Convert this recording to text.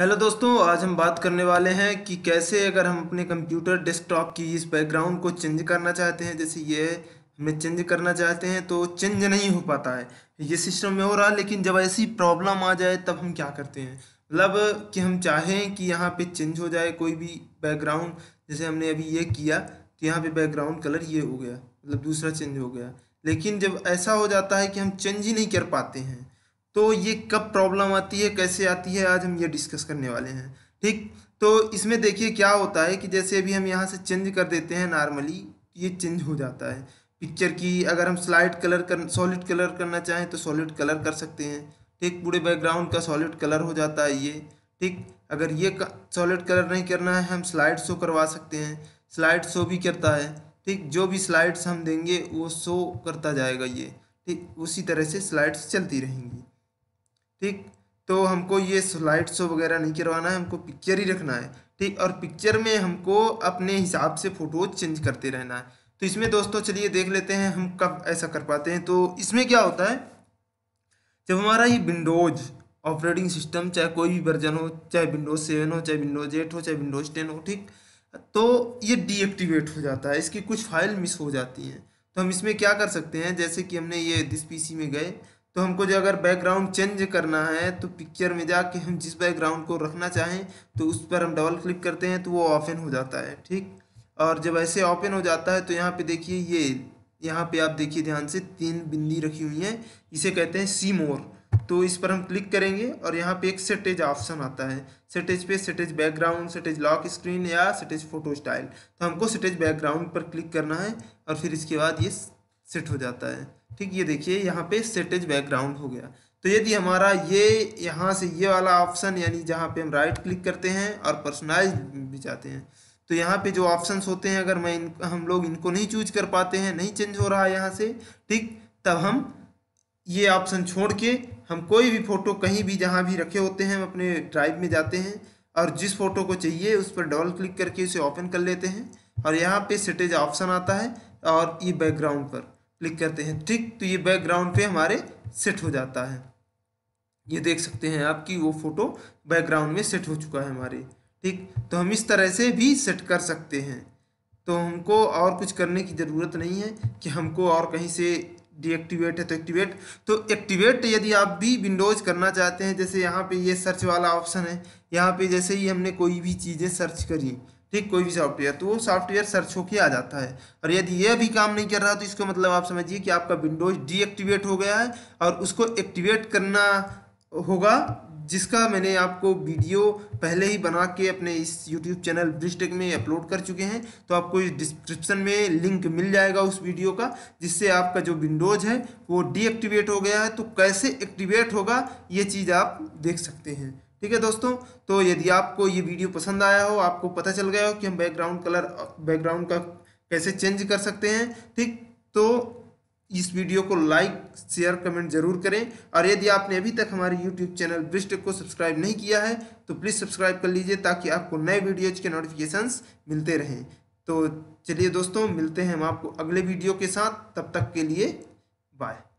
hello दोस्तों आज हम बात करने वाले हैं कि कैसे अगर हम अपने कंप्यूटर डेस्कटॉप की इस बैकग्राउंड को चेंज करना चाहते हैं जैसे ये हमें चेंज करना चाहते हैं तो चेंज नहीं हो पाता है ये सिस्टम में हो रहा है लेकिन जब ऐसी प्रॉब्लम आ जाए तब हम क्या करते हैं मतलब कि हम चाहें कि यहाँ पे चेंज हो जाए कोई भी बैकग्राउंड जैसे हमने अभी ये किया तो यहाँ पर बैकग्राउंड कलर ये हो गया मतलब दूसरा चेंज हो गया लेकिन जब ऐसा हो जाता है कि हम चेंज ही नहीं कर पाते हैं तो ये कब प्रॉब्लम आती है कैसे आती है आज हम ये डिस्कस करने वाले हैं ठीक तो इसमें देखिए क्या होता है कि जैसे अभी हम यहाँ से चेंज कर देते हैं नॉर्मली ये चेंज हो जाता है पिक्चर की अगर हम स्लाइड कलर कर सॉलिड कलर करना चाहें तो सॉलिड कलर कर सकते हैं ठीक पूरे बैकग्राउंड का सॉलिड कलर हो जाता है ये ठीक अगर ये सॉलिड कलर नहीं करना है हम स्लाइड शो करवा सकते हैं स्लाइड शो भी करता है ठीक जो भी स्लाइड्स हम देंगे वो शो करता जाएगा ये ठीक उसी तरह से स्लाइड्स चलती रहेंगी ठीक तो हमको ये स्लाइड शो वगैरह नहीं करवाना है हमको पिक्चर ही रखना है ठीक और पिक्चर में हमको अपने हिसाब से फोटो चेंज करते रहना है तो इसमें दोस्तों चलिए देख लेते हैं हम कब ऐसा कर पाते हैं तो इसमें क्या होता है जब हमारा ये विंडोज़ ऑपरेटिंग सिस्टम चाहे कोई भी वर्जन हो चाहे विंडोज़ सेवन हो चाहे विंडोज़ एट हो चाहे विंडोज़ टेन हो ठीक तो ये डीएक्टिवेट हो जाता है इसकी कुछ फाइल मिस हो जाती हैं तो हम इसमें क्या कर सकते हैं जैसे कि हमने ये दिस पीसी में गए तो हमको जो अगर बैकग्राउंड चेंज करना है तो पिक्चर में जाके हम जिस बैकग्राउंड को रखना चाहें तो उस पर हम डबल क्लिक करते हैं तो वो ओपन हो जाता है ठीक और जब ऐसे ओपन हो जाता है तो यहाँ पे देखिए ये यहाँ पे आप देखिए ध्यान से तीन बिंदी रखी हुई हैं इसे कहते हैं सी मोर तो इस पर हम क्लिक करेंगे और यहाँ पे एक सेटेज ऑप्शन आता है सेटेज पे settings background settings lock screen या सेटेज फोटो स्टाइल तो हमको सेटेज बैकग्राउंड पर क्लिक करना है और फिर इसके बाद ये सेट हो जाता है ठीक ये देखिए यहाँ पे सेटेज बैकग्राउंड हो गया तो यदि हमारा ये यहाँ से ये वाला ऑप्शन यानी जहाँ पे हम राइट क्लिक करते हैं और पर्सनलाइज भी जाते हैं तो यहाँ पे जो ऑप्शंस होते हैं अगर मैं इन हम लोग इनको नहीं चूज कर पाते हैं नहीं चेंज हो रहा है यहाँ से ठीक तब हम ये ऑप्शन छोड़ के हम कोई भी फ़ोटो कहीं भी जहाँ भी रखे होते हैं हम अपने ड्राइव में जाते हैं और जिस फ़ोटो को चाहिए उस पर डबल क्लिक करके उसे ओपन कर लेते हैं और यहाँ पे सेटेज ऑप्शन आता है और ये बैकग्राउंड पर क्लिक करते हैं ठीक तो ये बैकग्राउंड पे हमारे सेट हो जाता है ये देख सकते हैं आपकी वो फ़ोटो बैकग्राउंड में सेट हो चुका है हमारे ठीक तो हम इस तरह से भी सेट कर सकते हैं तो हमको और कुछ करने की ज़रूरत नहीं है कि हमको और कहीं से डीएक्टिवेट है तो एक्टिवेट तो एक्टिवेट यदि आप भी विंडोज़ करना चाहते हैं जैसे यहाँ पे ये सर्च वाला ऑप्शन है यहाँ पे जैसे ही हमने कोई भी चीज़ें सर्च करी ठीक कोई भी सॉफ्टवेयर तो वो सॉफ्टवेयर सर्च होके आ जाता है और यदि ये भी काम नहीं कर रहा तो इसको मतलब आप समझिए कि आपका विंडोज डीएक्टिवेट हो गया है और उसको एक्टिवेट करना होगा जिसका मैंने आपको वीडियो पहले ही बना के अपने इस यूट्यूब चैनल ब्रिस्टेक में अपलोड कर चुके हैं तो आपको इस डिस्क्रिप्शन में लिंक मिल जाएगा उस वीडियो का जिससे आपका जो विंडोज़ है वो डीएक्टिवेट हो गया है तो कैसे एक्टिवेट होगा ये चीज़ आप देख सकते हैं ठीक है दोस्तों तो यदि आपको ये वीडियो पसंद आया हो आपको पता चल गया हो कि हम बैकग्राउंड कलर बैकग्राउंड का कैसे चेंज कर सकते हैं ठीक तो इस वीडियो को लाइक शेयर कमेंट जरूर करें और यदि आपने अभी तक हमारे यूट्यूब चैनल ब्रिस्ट को सब्सक्राइब नहीं किया है तो प्लीज़ सब्सक्राइब कर लीजिए ताकि आपको नए वीडियोज के नोटिफिकेशंस मिलते रहें तो चलिए दोस्तों मिलते हैं हम आपको अगले वीडियो के साथ तब तक के लिए बाय